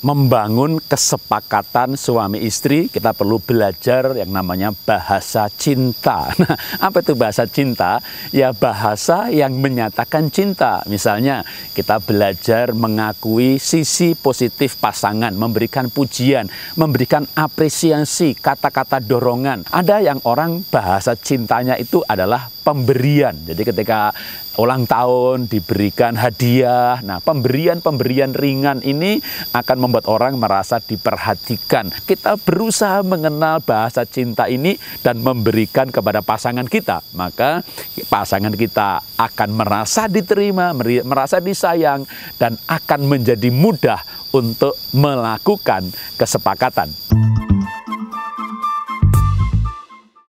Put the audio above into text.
membangun kesepakatan suami istri kita perlu belajar yang namanya bahasa cinta. Nah, apa itu bahasa cinta? Ya bahasa yang menyatakan cinta. Misalnya kita belajar mengakui sisi positif pasangan, memberikan pujian, memberikan apresiasi, kata-kata dorongan. Ada yang orang bahasa cintanya itu adalah pemberian. Jadi ketika ulang tahun diberikan hadiah. Nah, pemberian-pemberian ringan ini akan membuat orang merasa diperhatikan. Kita berusaha mengenal bahasa cinta ini dan memberikan kepada pasangan kita. Maka pasangan kita akan merasa diterima, merasa disayang, dan akan menjadi mudah untuk melakukan kesepakatan.